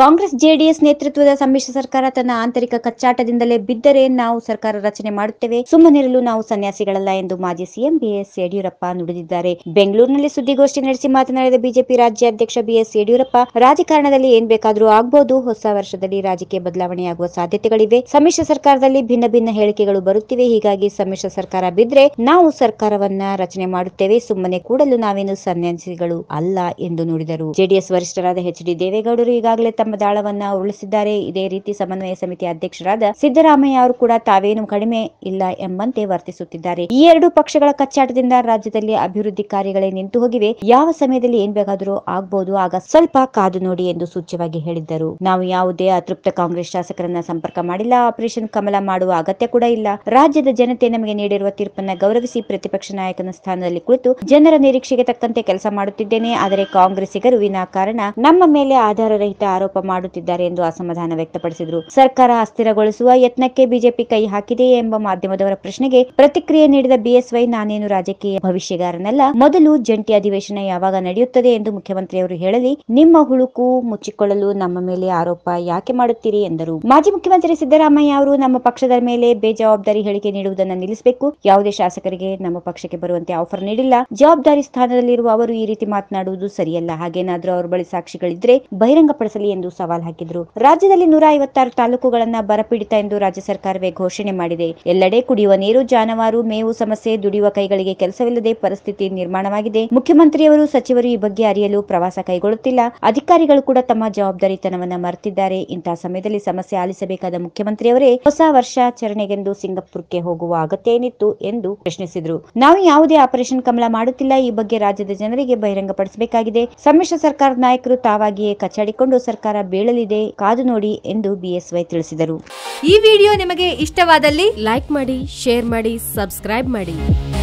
Congress JDS ನೇತೃತ್ವದ ಸಮ್ಮಿಶ್ರ ಸರ್ಕಾರ ತನ್ನ ಆಂತರಿಕ ಕಚ್ಚಾಟದಿಂದಲೇ ಬಿದ್ದರೆ ನಾವು ಸರ್ಕಾರ ರಚನೆ ಮಾಡುತ್ತೇವೆ ಸುಮ್ಮನಿರಲು ನಾವು ಸನ್ಯಾಸಿಗಳಲ್ಲ ಎಂದು ಮಾಜಿ ಸಿಎಂ ಬಿಎಸ್ ಯಡಿಯೂರಪ್ಪ ನುಡಿದಿದ್ದಾರೆ ಬೆಂಗಳೂರಿನಲ್ಲಿ ಸುದ್ದಿಗೋಷ್ಠಿ ನಡೆಸಿ ಮಾತನಾಡಿದ ಬಿಜೆಪಿ ರಾಜ್ಯಾಧ್ಯಕ್ಷ ಬಿಎಸ್ ಯಡಿಯೂರಪ್ಪ ರಾಜಕಾರಣದಲ್ಲಿ ಏನ್ ಬೇಕಾದರೂ ಆಗಬಹುದು ಹೊಸ ವರ್ಷದಲ್ಲಿ ರಾಜಕೀಯ ಬದಲಾವಣೆಯಾಗುವ ಸಾಧ್ಯತೆಗಳಿವೆ ಸಮ್ಮಿಶ್ರ ಸರ್ಕಾರದಲ್ಲಿ ಭಿನ್ನ ಭಿನ್ನ ಹೇಳಿಕೆಗಳು ಬರುತ್ತಿವೆ ಹೀಗಾಗಿ ಸಮ್ಮಿಶ್ರ ಸರ್ಕಾರ ಬಿದ್ದರೆ ನಾವು ಸರ್ಕಾರವನ್ನ ರಚನೆ ಮಾಡುತ್ತೇವೆ ಸುಮ್ಮನೆ ಕೂಡಲು ನಾವೇನು ಸನ್ಯಾಸಿಗಳು ಅಲ್ಲ ಎಂದು ನುಡಿದರು ಜೆಡಿಎಸ್ ವರಿಷ್ಠರಾದ ಎಚ್ ಡಿ ದೇವೇಗೌಡರು ಈಗಾಗಲೇ ತಮ್ಮ ದಾಳವನ್ನ ಉರುಳಿಸಿದ್ದಾರೆ ಇದೇ ರೀತಿ ಸಮನ್ವಯ ಸಮಿತಿ ಅಧ್ಯಕ್ಷರಾದ ಸಿದ್ದರಾಮಯ್ಯ ಅವರು ಕೂಡ ತಾವೇನು ಕಡಿಮೆ ಇಲ್ಲ ಎಂಬಂತೆ ವರ್ತಿಸುತ್ತಿದ್ದಾರೆ ಈ ಎರಡು ಪಕ್ಷಗಳ ಕಚ್ಚಾಟದಿಂದ ರಾಜ್ಯದಲ್ಲಿ ಅಭಿವೃದ್ಧಿ ಕಾರ್ಯಗಳೇ ನಿಂತು ಹೋಗಿವೆ ಯಾವ ಸಮಯದಲ್ಲಿ ಏನ್ ಬೇಕಾದರೂ ಆಗ್ಬಹುದು ಆಗ ಸ್ವಲ್ಪ ಕಾದು ನೋಡಿ ಎಂದು ಸೂಚ್ಯವಾಗಿ ಹೇಳಿದ್ದರು ನಾವು ಯಾವುದೇ ಅತೃಪ್ತ ಕಾಂಗ್ರೆಸ್ ಶಾಸಕರನ್ನ ಸಂಪರ್ಕ ಮಾಡಿಲ್ಲ ಆಪರೇಷನ್ ಕಮಲ ಮಾಡುವ ಅಗತ್ಯ ಕೂಡ ಇಲ್ಲ ರಾಜ್ಯದ ಜನತೆ ನಮಗೆ ನೀಡಿರುವ ತೀರ್ಪನ್ನ ಗೌರವಿಸಿ ಪ್ರತಿಪಕ್ಷ ನಾಯಕನ ಸ್ಥಾನದಲ್ಲಿ ಕುಳಿತು ಜನರ ನಿರೀಕ್ಷೆಗೆ ತಕ್ಕಂತೆ ಕೆಲಸ ಮಾಡುತ್ತಿದ್ದೇನೆ ಆದರೆ ಕಾಂಗ್ರೆಸ್ಸಿಗರು ಕಾರಣ ನಮ್ಮ ಮೇಲೆ ಆಧಾರರಹಿತ ಆರೋಪ ಮಾಡುತ್ತಿದ್ದಾರೆ ಎಂದು ಅಸಮಾಧಾನ ವ್ಯಕ್ತಪಡಿಸಿದರು ಸರ್ಕಾರ ಅಸ್ಥಿರಗೊಳಿಸುವ ಯತ್ನಕ್ಕೆ ಬಿಜೆಪಿ ಕೈ ಹಾಕಿದೆಯೇ ಎಂಬ ಮಾಧ್ಯಮದವರ ಪ್ರಶ್ನೆಗೆ ಪ್ರತಿಕ್ರಿಯೆ ನೀಡಿದ ಬಿಎಸ್ವೈ ನಾನೇನು ರಾಜಕೀಯ ಭವಿಷ್ಯಗಾರನಲ್ಲ ಮೊದಲು ಜಂಟಿ ಅಧಿವೇಶನ ಯಾವಾಗ ನಡೆಯುತ್ತದೆ ಎಂದು ಮುಖ್ಯಮಂತ್ರಿಯವರು ಹೇಳಲಿ ನಿಮ್ಮ ಹುಳುಕು ಮುಚ್ಚಿಕೊಳ್ಳಲು ನಮ್ಮ ಮೇಲೆ ಆರೋಪ ಯಾಕೆ ಮಾಡುತ್ತೀರಿ ಎಂದರು ಮಾಜಿ ಮುಖ್ಯಮಂತ್ರಿ ಸಿದ್ದರಾಮಯ್ಯ ಅವರು ನಮ್ಮ ಪಕ್ಷದ ಮೇಲೆ ಬೇಜವಾಬ್ದಾರಿ ಹೇಳಿಕೆ ನೀಡುವುದನ್ನು ನಿಲ್ಲಿಸಬೇಕು ಯಾವುದೇ ಶಾಸಕರಿಗೆ ನಮ್ಮ ಪಕ್ಷಕ್ಕೆ ಬರುವಂತೆ ಆಫರ್ ನೀಡಿಲ್ಲ ಜವಾಬ್ದಾರಿ ಸ್ಥಾನದಲ್ಲಿರುವ ಅವರು ಈ ರೀತಿ ಮಾತನಾಡುವುದು ಸರಿಯಲ್ಲ ಹಾಗೇನಾದರೂ ಅವರ ಬಳಿ ಸಾಕ್ಷಿಗಳಿದ್ರೆ ಬಹಿರಂಗಪಡಿಸಲಿ ಎಂದು ಎಂದು ಸವಾಲ್ ಹಾಕಿದ್ರು ರಾಜ್ಯದಲ್ಲಿ ನೂರ ಐವತ್ತಾರು ತಾಲೂಕುಗಳನ್ನ ಬರಪೀಡಿತ ಎಂದು ರಾಜ್ಯ ಸರ್ಕಾರವೇ ಘೋಷಣೆ ಮಾಡಿದೆ ಎಲ್ಲೆಡೆ ಕುಡಿಯುವ ನೀರು ಜಾನುವಾರು ಮೇವು ಸಮಸ್ಯೆ ದುಡಿಯುವ ಕೈಗಳಿಗೆ ಕೆಲಸವಿಲ್ಲದೆ ಪರಿಸ್ಥಿತಿ ನಿರ್ಮಾಣವಾಗಿದೆ ಮುಖ್ಯಮಂತ್ರಿಯವರು ಸಚಿವರು ಈ ಬಗ್ಗೆ ಅರಿಯಲು ಪ್ರವಾಸ ಕೈಗೊಳ್ಳುತ್ತಿಲ್ಲ ಅಧಿಕಾರಿಗಳು ಕೂಡ ತಮ್ಮ ಜವಾಬ್ದಾರಿತನವನ್ನ ಮರೆತಿದ್ದಾರೆ ಇಂತಹ ಸಮಯದಲ್ಲಿ ಸಮಸ್ಯೆ ಆಲಿಸಬೇಕಾದ ಮುಖ್ಯಮಂತ್ರಿಯವರೇ ಹೊಸ ವರ್ಷಾಚರಣೆಗೆಂದು ಸಿಂಗಾಪುರ್ಗೆ ಹೋಗುವ ಅಗತ್ಯ ಏನಿತ್ತು ಎಂದು ಪ್ರಶ್ನಿಸಿದರು ನಾವು ಯಾವುದೇ ಆಪರೇಷನ್ ಕಮಲ ಮಾಡುತ್ತಿಲ್ಲ ಈ ಬಗ್ಗೆ ರಾಜ್ಯದ ಜನರಿಗೆ ಬಹಿರಂಗಪಡಿಸಬೇಕಾಗಿದೆ ಸಮ್ಮಿಶ್ರ ಸರ್ಕಾರದ ನಾಯಕರು ತಾವಾಗಿಯೇ ಕಚ್ಚಾಡಿಕೊಂಡು ಸರ್ಕಾರ ಸರ್ಕಾರ ಬೀಳಲಿದೆ ಕಾದು ನೋಡಿ ಎಂದು ಬಿಎಸ್ವೈ ತಿಳಿಸಿದರು ಈ ವಿಡಿಯೋ ನಿಮಗೆ ಇಷ್ಟವಾದಲ್ಲಿ ಲೈಕ್ ಮಾಡಿ ಶೇರ್ ಮಾಡಿ ಸಬ್ಸ್ಕ್ರೈಬ್ ಮಾಡಿ